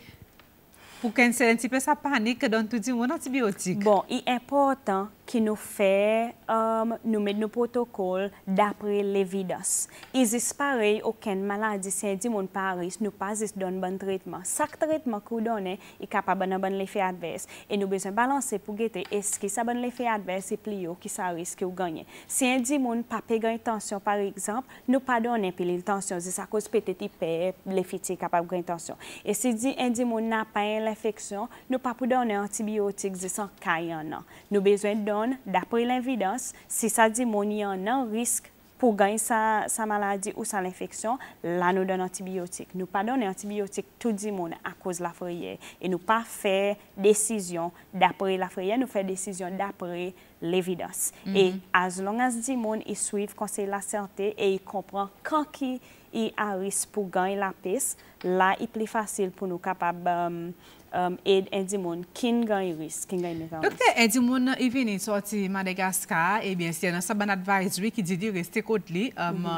Pour qu'il y ait un peu de sa panique, dans tout le monde antibiotique. Bon, il est important qui nous fait euh, nous mettre nos protocoles d'après l'évidence. Il disent pareil, aucune maladie, c'est dit mon Paris, nous pas dans bon traitement. Chaque traitement qu'on donne est capable un bon effet adverse. Et nous besoin balancer pour guetter est-ce que ça bon effet adverse et plus haut qui ça risque ou gagner. Si un dit mon pas gagner tension par exemple, nous pas donner une tension, c'est ça cause peut-être hyper l'effet capable gagner tension. Et si dit un dit mon n'a pas l'infection, nous pas pour donner antibiotiques sans caillon. Nous besoin de d'après l'évidence, si ça dit mon y en risque pour gagner sa, sa maladie ou sa l'infection là nous donnons antibiotiques. Nous pas donner antibiotiques tout dit monde à cause de la frayeur Et nous pas faire décision d'après la frayeur, nous faire décision d'après l'évidence. Mm-hmm. Et as long as dit monde ils suivent conseil la santé et il comprend quand qui y a risque pour gagner la peste, là il est plus facile pour nous capables euh, um, aid Endimon Kingan Iris, Kingan Iris. Docteur Endimon, il vient sorti Madagascar, et bien c'est un sabban advisory qui dit de rester côté lui, um,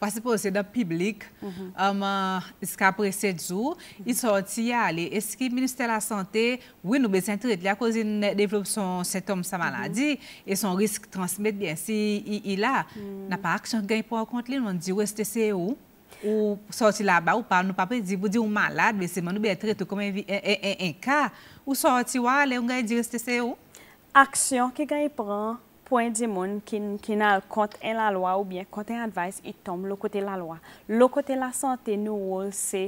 parce que c'est dans le public, mm-hmm. um, euh, jusqu'à 7 jours, il mm-hmm. sorti aller. Est-ce que le ministère de la Santé, oui, nous besoin de la cause de développer son symptôme, sa maladie, mm-hmm. et son risque de transmettre, bien si il a, mm. n'a pas action gain pour compte, on dit, rester c'est où? Ou soti la ba, ou pa, nou pa predi, vou di ou malade, besi man nou be treto kome en ka, ou soti wale, ou gany dire stese ou? Aksyon ki gany pran, pwèn di moun ki nal konten la loa, ou bien konten advice, i tom lo kote la loa. Lo kote la sante nou woul, se...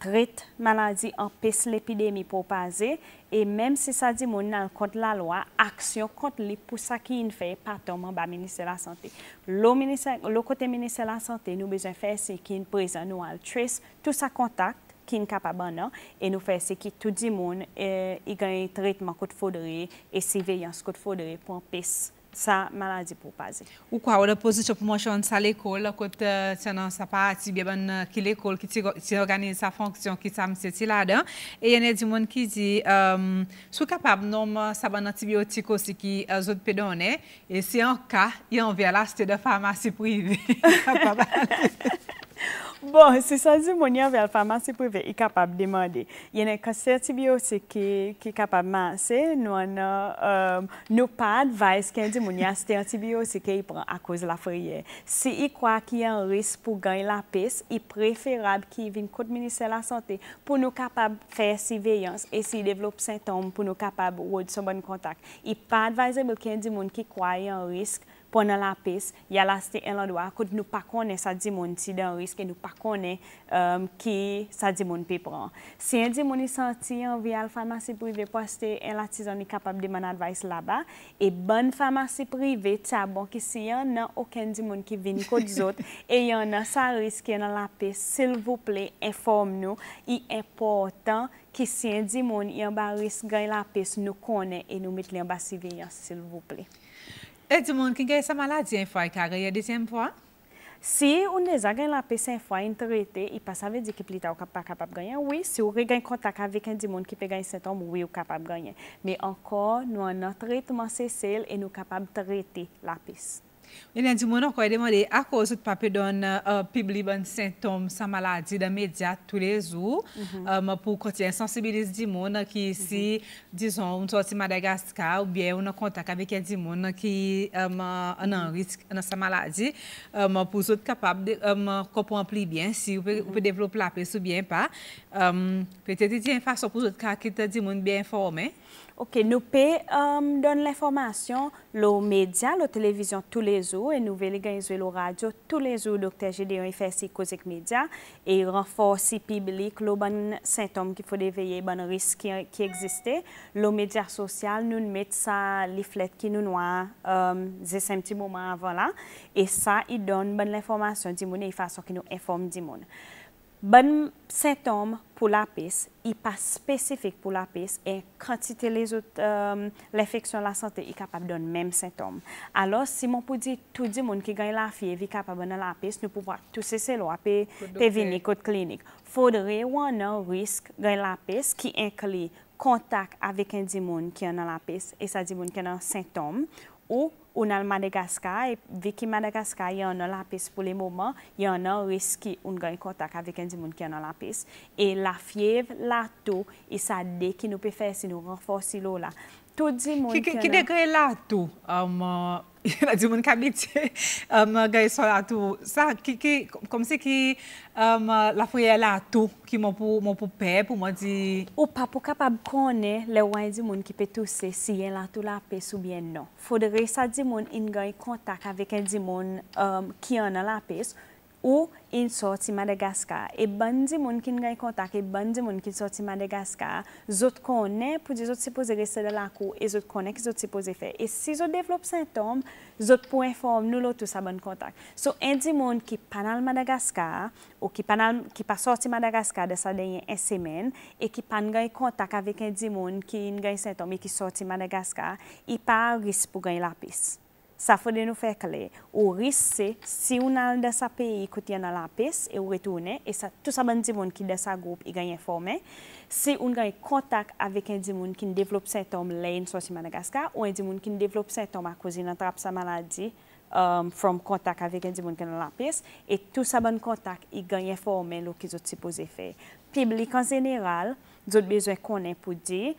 Tret maladi anpes l'epidemi pou pase, e menm se sa di moun nan kont la lwa, aksyon kont li pou sa ki yon fè patonman ba Ministre la Santé. Lo kote Ministre la Santé nou bejan fè se ki yon prezan nou al tres, tout sa kontakt ki yon kap aban nan, e nou fè se ki tout di moun yon e, ganyen tretman kout foudre, e siveyans kout foudre pou anpes l'epidemi. sa maladi pou paze. Ou kwa, ou repozitio pou mwachan sa lekol kote tse nan sa pa atibye ban uh, ki lekol ki ti organize sa fonksyon ki sa mse ti ladan. E yene di mwen ki di, um, sou kapab nom uh, sa ban antibiyotik osi ki azot uh, pedone? E se anka, yon ve alaste de farmase pou yive. Bon, si sa di moun yon vel famansi privè, yi kapab demande. Yenè ka stertibiosi ki kapab manse, nou anan, euh, nou pa advise ki yon di moun yon stertibiosi e ki yi pran a kouz la friyè. Si yi kwa ki yon risp pou gan la pes, yi preferab ki yi vin kout minise la sante pou nou kapab fè si veyans e si yi devlop sintom pou nou kapab wòd son bon kontak. Yi pa advise moun ki yon di moun ki kwa yon risp. pou nan lapis, ya laste en la doa kout nou pa kone sa di moun ti dan risk e nou pa kone ki sa di moun pe pran. Si en di moun ni santi an vya al farmase prive, pou asti en la tizan ni kapab di man advayse la ba, e ban farmase prive, ta bon ki si en nan oken di moun ki vin kout zot, e en nan sa risk en la lapis, sil vouple, inform nou, e importan ki si en di moun yon ba risk gen lapis, nou kone e nou mit li an basi vinyan, sil vouple. E di moun ki ngey sa maladi en fwa e kareye dezyem fwa? Si ou ne za gen lapis en fwa en tereyte, i pa sa ve di ki plita ou kapap kapap ganyan. Oui, si ou re gen kontak avek en di moun ki pe gen sentom, oui ou kapap ganyan. Me anko, nou an an tereyte manse sel en ou kapap tereyte lapis. Enen di moun anko e demore, akou zout pa pe don uh, uh, pe bliban sintom sa maladi da medyat tou le zou, mhm. um, pou konti ansensibilize di moun ki si mhm. dison un soti Madagaskar ou bien un kontak avek en di moun ki anan um, uh, risk sa maladi, um, pou zout kapap de kopon pli bien si ou pe mhm. devlop la pes ou bien pa. Pe te di en fason pou zout ka ki te di moun bien formen. OK, nous pouvons euh, l'information aux médias, la télévision tous les jours, et nous pouvons sur la radio tous les jours, Dr. Gédéon fait ces causes médias, et renforce le public, les bons symptômes qu'il faut déveiller, les bons risques qui, qui existaient. Les médias sociaux, nous mettons ça, les flèches qui nous noient, euh, c'est un petit moment avant là, et ça, il donne bonne information, il monde, façon qui nous informe du Bon sintom pou lapis, i pa spesifik pou lapis, e kantite l'effeksyon euh, la sante, i kapap don menm sintom. Alo, si moun pou di tou dimoun ki gen la fye vi kapap nan lapis, nou pou pa tou sese lo api te vini kout klinik. Fodre, wan nan risk gen lapis ki enkle kontak avik en dimoun ki an nan lapis, e sa dimoun ki an nan sintom, ou... on a le Madagascar, et vu que Madagascar, il y a un piste pour le moment, il y en a risque on gagne contact avec un monde qui a la piste. Et la fièvre, la toux, et ça dès qui nous peut faire si nous renforcer l'eau là. To djimon kene? Ki de gwe latu? [LAUGHS] Djimon kabite gwe soratu. Sa, komsi ki lafweye latu ki mwopo pe pou mwazi? Ou pa pou kapab kone le wany djimon ki pe tou se siye latu lapes ou bien non. Fodere sa djimon in gwe kontak avek en djimon kiena lapes. Ou in sorti Madagaskar. E ban di moun ki ngan kontak, e ban di moun ki sorti Madagaskar, zot konen pou di zot sepoze rese de lankou, e zot konen ki zot sepoze fe. E si zot devlop sintom, zot pou inform nou lo tou sa ban kontak. So, en di moun ki panal Madagaskar, ou ki pa sorti Madagaskar de sa denyen SMN, e ki pan gany kontak avik en di moun ki ngan sintom, e ki sorti Madagaskar, e pa ris pou gany lapis. Sa fode nou fe kle, ou ris se si un al de sa peyi kouti an al apes e ou retoune, e sa tout sa ban di moun ki de sa goup i ganyen fome, si un ganyen kontak avek en di moun kin devlop sentom ley nso si Madagaskar, ou en di moun kin devlop sentom akouzi nantrap sa maladi um, from kontak avek en di moun ken al apes, e tout sa ban kontak i ganyen fome lo ki zot se pose fe. Piblik an general, zot bezwe konen pou di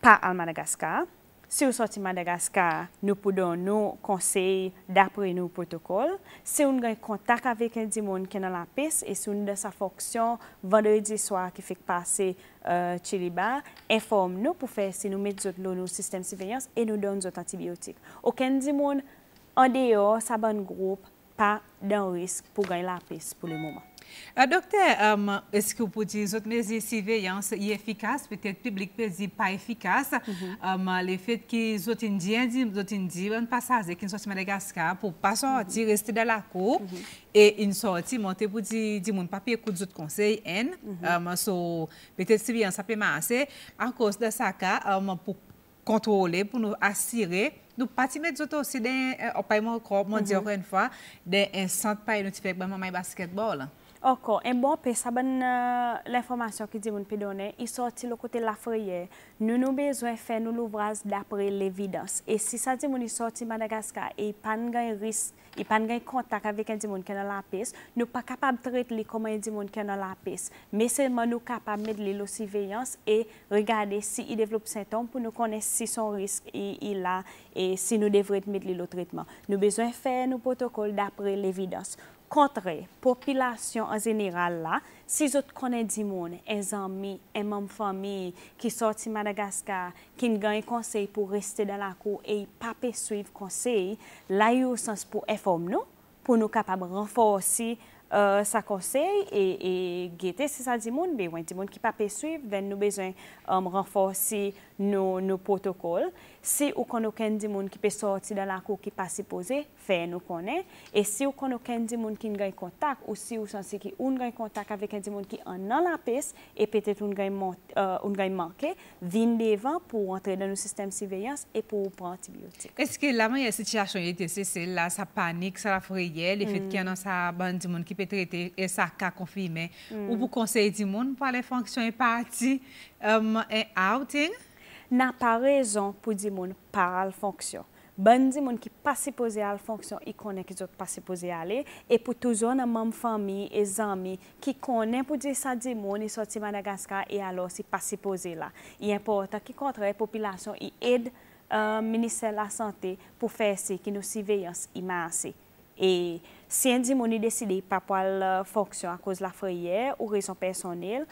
pa al Madagaskar, Si ou soti Madagaskar, nou pou don nou konsey dapre nou protokol. Si ou nou gen kontak avek en di moun kenan la pes, e si ou nou de sa foksyon vandredi swa ki fik pase euh, chili ba, inform nou pou fe si nou met zot loun nou sistem sivinyans e nou don zot antibiotik. Ou ken di moun an deyo sa ban group pa dan risk pou gen la pes pou le mouman. Euh, docteur, euh, est-ce que vous pouvez dire que la surveillance est efficace, peut-être que le public peut dire pas efficace, mm -hmm. um, euh, le fait que les autres Indiens disent on passe à qu'ils de Madagascar pour ne pas mm-hmm. sortir, rester dans la cour, mm-hmm. et une sortie monter pour dire que mon pas écoute les autres conseils, N, um, mm-hmm. so, peut-être que ça peut masser, à cause de ça, pour contrôler, pour nous assurer nous ne mettre pas encore, encore une fois, dans un centre pas identifié, basket basketball. Ok, un e bon peu, ça eh, l'information que nous peut donner. Il sorti le côté la feuille. Nous nous besoin faire nous l'ouvrage d'après l'évidence. Et si ça dit il sorti Madagascar et pas de risque, il pas de contact avec e un dimon qui est dans la paix, nous pas capable de traiter comme un dimon qui est dans la paix. Mais seulement nous capable de mettre la surveillance et regarder si il développe symptômes pour nous connaître si son risque il a et si nous devrions mettre le traitement. Nous besoin faire nos protocoles d'après l'évidence. Kontre, popilasyon an jeneral la, euh, si zot konen di moun, en zami, en mam fami ki sorti Madagaskar, kin gan y konsey pou resti dan la kou e pape suyv konsey, la yo sens pou e form nou, pou euh, nou kapab renforsi sa konsey e gete se sa di moun. Bewen, di moun ki pape suyv, ven nou bezen renforsi nou protokol. Si ou kono ken di moun ki pe sorti dan la kou ki pa sipoze, fey nou konen. E si ou kono ken di moun ki ngey kontak ou si ou sanse ki ou ngey kontak avek ken di moun ki an nan la pes, e pete ou ngey euh, manke, vin devan pou rentre dan nou sistem siveyans e pou ou pranti biotik. Eske la mwenye sitya choye te se se la sa panik, sa la froye, le fet ki anan sa ban di moun ki pe trete e sa ka konfime. Ou mm. pou konsey di moun pou ale fonksyon e pati e euh, outing? nan pa rezon pou di moun pa al fonksyon. Ban di moun ki pa sipoze al fonksyon, i konen ki zot pa sipoze ale, e pou touzoun nan mam fami e zami ki konen pou di sa di moun i soti Madagaskar e alos i pa sipoze la. I importan ki kontre, populasyon i ed menise la sante pou fese ki nou siveyans imanse. E si an di moun i deside pa po al euh, fonksyon a koz la froyer ou rezon personel,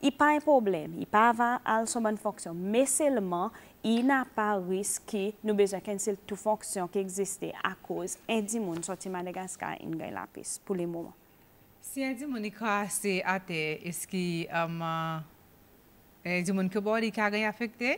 I pa e problem, i pa aval al soban foksyon, me selman, i na pa risk ki nou beja kensil tou foksyon ki egziste a kouz endymoun soti Madagaskar in gay lapis pou le mouman. Si endymoun i krasi ate, eski um, endymoun eh, ki bori kagay afekte?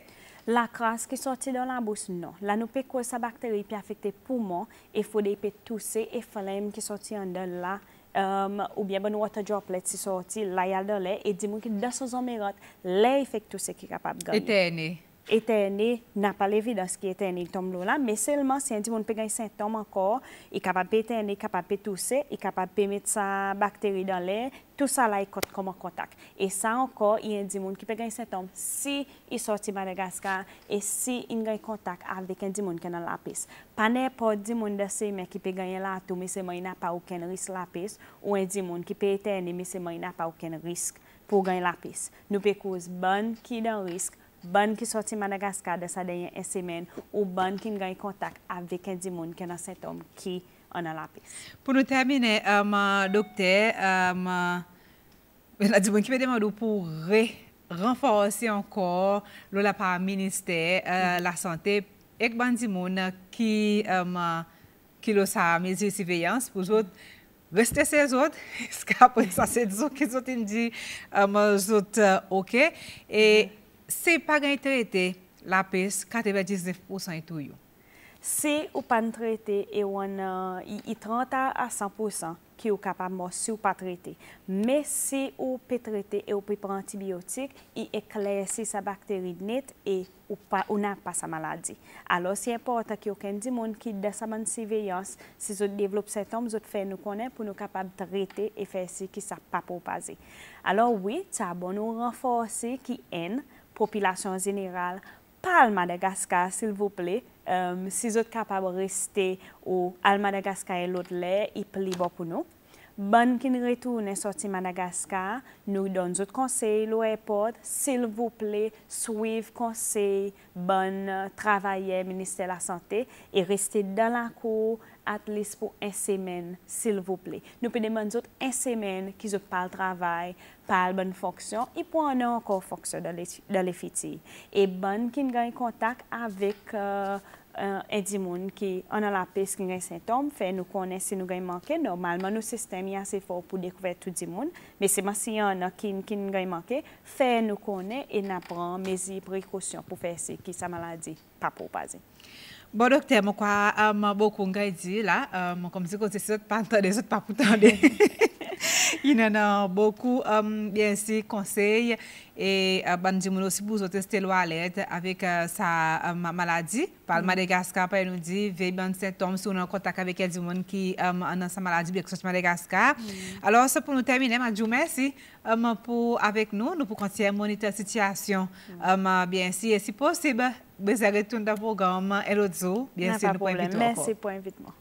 La krasi ki soti don la bous non. La nou pe kouz sa bakteri pe afekte pouman, e fode pe tousi, e folem ki soti an don la bous. oubyen bon water droplets si soti la yalde le e di moun ki daso zomerat le efektou se ki kapap ganyan. E teni? Eteni, na pa levidas ki eteni tomlou la, me selman si yon di moun pegay sentom anko, i kapap peteni, i kapap petuse, i kapap pemet sa bakteri dan le, tout sa la ikot koman kotak. E sa anko, yon di moun ki pegay sentom, si isoti Madagaskar, e si yon gen kotak avdik en di moun kena lapis. Pane po di moun dasi me ki pegay lato, mi se moun na pa ouken ris lapis, ou en di moun ki pe eteni, mi se moun na pa ouken risk pou gen lapis. Nou pe kouz ban ki den risk, ban ki soti Madagaskar desa denye SMN ou ban ki ngani kontak avveke di moun kena setom ki anal apes. Po nou termine, ma lopte, ma, la di moun ki pe demadou pou re-renforse ankor lola pa minister uh, la sante ek ban di moun ki ma um, ki lo sa mezi siveyans pou zot veste se zot [LAUGHS] skapon sa se zot ki zot indi ma um, zot uh, oke e se pa gen traite la pes katebe 19% etou yo? Se ou pa n traite, e wana, euh, i 30 a 100% ki ou kapab mò, si ou pa traite. Me se ou pe traite e ou pe pre antibiotik, i ekle se sa bakteri net e ou nan pa sa maladi. Alo, si importe ki ou ken di moun ki dasaman si veyans, si zot devlop sintom, zot fè nou konen pou nou kapab traite e fè se ki sa pa pou paze. Alo, oui, sa bon nou renforsi ki enn Popilasyon jeneral, pa al Madagaskar, sil vople, euh, si zot kapab riste ou al Madagaskar e lodle, i pli boku nou. Bon kin retounen soti Madagaskar, nou don zot konsey lo e pod, sil vople, swiv konsey, bon travaye Ministè la Santé, e resti dan la kou at lis pou en semen, sil vople. Nou pwede man zot en semen ki zop pal travay, pal bon foksyon, i pou an an anko foksyon dal efiti. E bon kin gany kontak avik... e euh, di moun ki an apes ki nge sintom, fè nou konen si nou gen manke. Normalman nou sistem yase fò pou dekouvert tout di moun, me seman si yon an a kin ki nou gen manke, fè nou konen e nan pran mezi prekosyon pou fè se ki sa maladi pa pou paze. Bo dokte, mou kwa mou boku nge di la, mou komzikon se sot pantande, sot papoutande. [LAUGHS] il en a beaucoup, euh, bien sûr, conseils. Et euh, ben, si aussi vous tester l'alerte avec euh, sa euh, maladie. Par mm. Madagascar, par nous dit, veille hommes symptômes si en contact avec des monde qui a sa maladie, bien que ce Madagascar. Mm. Alors, c'est pour nous terminer, je vous merci pour avec nous. Nous pour continuer à monitorer la situation. Mm. bien sûr, et si possible, vous allez retourner dans le programme Elozo. Bien sûr, nous pour Merci pour l'invitement.